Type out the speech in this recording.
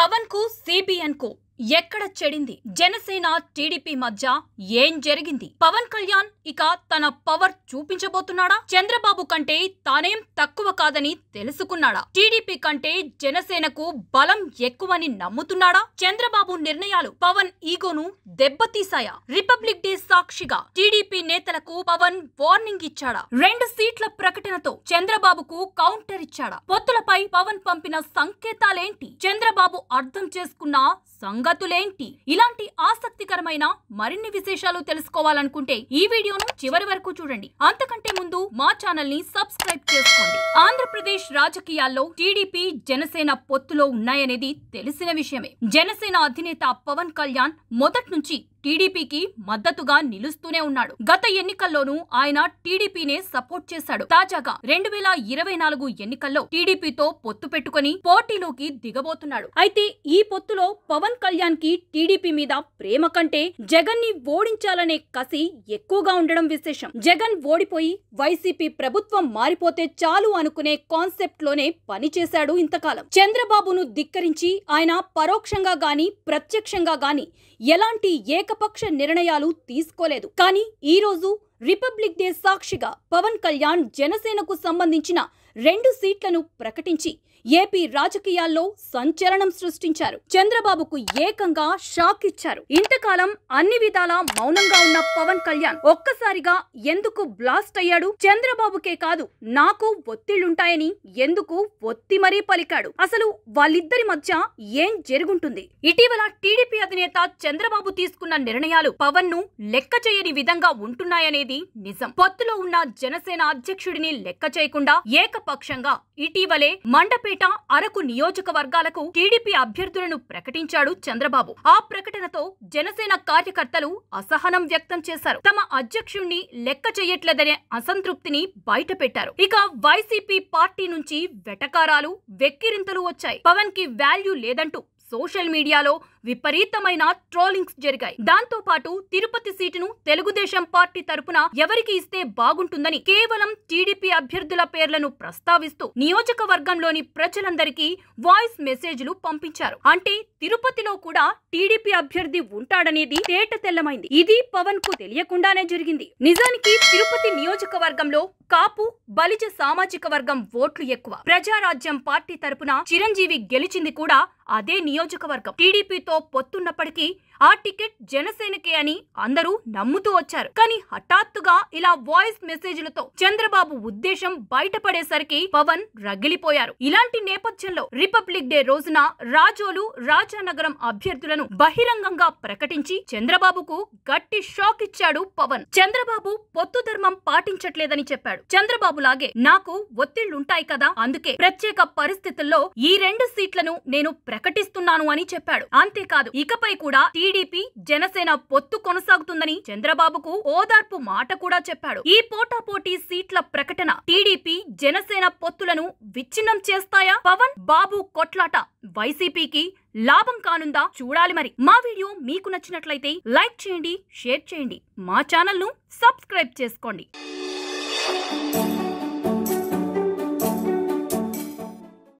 పవన్ కు సిబిఎన్ కు ఎక్కడ చెడింది జనసేన టీడీపీ మధ్య ఏం జరిగింది పవన్ కళ్యాణ్ ఇక తన పవర్ చూపించబోతున్నాడా చంద్రబాబు కంటే తానేం తక్కువ కాదని తెలుసుకున్నాడా టీడీపీ కంటే జనసేనకు బలం ఎక్కువని నమ్ముతున్నాడా చంద్రబాబు నిర్ణయాలు పవన్ ఈగోను దెబ్బతీశాయా రిపబ్లిక్ డే సాక్షిగా టీడీపీ నేతలకు పవన్ వార్నింగ్ ఇచ్చాడా రెండు సీట్ల ప్రకటనతో చంద్రబాబుకు కౌంటర్ ఇచ్చాడా పొత్తులపై పవన్ పంపిన సంకేతాలేంటి చంద్రబాబు అర్థం చేసుకున్న సంగతులేంటి ఇలాంటి ఆసక్తికరమైన మరిన్ని విశేషాలు తెలుసుకోవాలనుకుంటే ఈ వీడియోను చివరి వరకు చూడండి అంతకంటే ముందు మా ఛానల్ ని సబ్స్క్రైబ్ చేసుకోండి ఆంధ్రప్రదేశ్ రాజకీయాల్లో టీడీపీ జనసేన పొత్తులో ఉన్నాయనేది తెలిసిన విషయమే జనసేన అధినేత పవన్ కళ్యాణ్ మొదటి నుంచి టీడీపీకి మద్దతుగా నిలుస్తూనే ఉన్నాడు గత ఎన్నికల్లోనూ ఆయన టీడీపీనే సపోర్ట్ చేశాడు తాజాగా రెండు వేల ఇరవై నాలుగు ఎన్నికల్లో టీడీపీతో పొత్తు పెట్టుకుని పోటీలోకి దిగబోతున్నాడు అయితే ఈ పొత్తులో పవన్ కళ్యాణ్ కి టీడీపీ మీద ప్రేమ కంటే జగన్ ని ఓడించాలనే కసి ఎక్కువగా ఉండడం విశేషం జగన్ ఓడిపోయి వైసీపీ ప్రభుత్వం మారిపోతే చాలు అనుకునే కాన్సెప్ట్ లోనే పనిచేశాడు ఇంతకాలం చంద్రబాబును ధిక్కరించి ఆయన పరోక్షంగా గాని ప్రత్యక్షంగా గాని ఎలాంటి ఏక ఏకపక్ష నిర్ణయాలు తీసుకోలేదు కానీ ఈ రోజు రిపబ్లిక్ డే సాక్షిగా పవన్ కళ్యాణ్ జనసేనకు సంబంధించిన రెండు సీట్లను ప్రకటించి ఏపీ రాజకీయాల్లో సంచలనం సృష్టించారు చంద్రబాబుకు ఏకంగా షాక్ ఇచ్చారు ఇంతకాలం అన్ని విధాలా మౌనంగా ఉన్న పవన్ కళ్యాణ్ ఒక్కసారిగా ఎందుకు బ్లాస్ట్ అయ్యాడు చంద్రబాబుకే కాదు నాకు ఒత్తిళ్లుంటాయని ఎందుకు ఒత్తి మరీ పలికాడు అసలు వాళ్ళిద్దరి మధ్య ఏం జరుగుంటుంది ఇటీవల టీడీపీ అధినేత చంద్రబాబు తీసుకున్న నిర్ణయాలు పవన్ ను లెక్క చేయని విధంగా ఉంటున్నాయనేది నిజం పొత్తులో ఉన్న జనసేన అధ్యక్షుడిని లెక్క చేయకుండా ఏక ఏకపక్షంగా ఇటీవలే మండపేట అరకు నియోజకవర్గాలకు టీడీపీ అభ్యర్థులను ప్రకటించాడు చంద్రబాబు ఆ ప్రకటనతో జనసేన కార్యకర్తలు అసహనం వ్యక్తం చేశారు తమ అధ్యక్షుణ్ణి లెక్క చేయట్లేదనే అసంతృప్తిని బయటపెట్టారు ఇక వైసీపీ పార్టీ నుంచి వెటకారాలు వెక్కిరింతలు వచ్చాయి పవన్ కి వాల్యూ లేదంటూ సోషల్ మీడియాలో విపరీతమైన ట్రోలింగ్స్ జరిగాయి దాంతో పాటు తిరుపతి సీటును తెలుగుదేశం పార్టీ తరపున ఎవరికి ఇస్తే బాగుంటుందని కేవలం టీడీపీ అభ్యర్థుల పేర్లను ప్రస్తావిస్తూ నియోజకవర్గంలోని ప్రజలందరికీ వాయిస్ మెసేజ్లు పంపించారు అంటే తిరుపతిలో కూడా టీడీపీ అభ్యర్థి ఉంటాడనేది తేట తెల్లమైంది ఇది పవన్ కు తెలియకుండానే జరిగింది నిజానికి తిరుపతి నియోజకవర్గంలో కాపు బలిజ సామాజిక వర్గం ఓట్లు ఎక్కువ ప్రజారాజ్యం పార్టీ తరపున చిరంజీవి గెలిచింది కూడా అదే నియోజకవర్గం టీడీపీతో పొత్తున్నప్పటికీ ఆ టికెట్ జనసేనకే అని అందరూ నమ్ముతూ వచ్చారు కానీ హఠాత్తుగా ఇలా వాయిస్ మెసేజ్లతో చంద్రబాబు ఉద్దేశం బయటపడేసరికి పవన్ రగిలిపోయారు ఇలాంటి నేపథ్యంలో రిపబ్లిక్ డే రోజున రాజోలు రాజానగరం అభ్యర్థులను బహిరంగంగా ప్రకటించి చంద్రబాబుకు గట్టి షాక్ ఇచ్చాడు పవన్ చంద్రబాబు పొత్తు ధర్మం పాటించట్లేదని చెప్పాడు చంద్రబాబు లాగే నాకు ఒత్తిళ్లుంటాయి కదా అందుకే ప్రత్యేక పరిస్థితుల్లో ఈ రెండు సీట్లను నేను ప్రకటిస్తున్నాను అని చెప్పాడు అంతేకాదు ఇకపై కూడా టీ టీడీపీ జనసేన పొత్తు కొనసాగుతుందని చంద్రబాబుకు ఓదార్పు మాట కూడా చెప్పాడు ఈ పోటాపోటీ సీట్ల ప్రకటన టీడీపీ జనసేన పొత్తులను విచ్ఛిన్నం చేస్తాయా పవన్ బాబు కొట్లాట వైసీపీకి లాభం కానుందా చూడాలి మరి మా వీడియో మీకు నచ్చినట్లయితే లైక్ చేయండి షేర్ చేయండి మా ఛానల్ను సబ్స్క్రైబ్ చేసుకోండి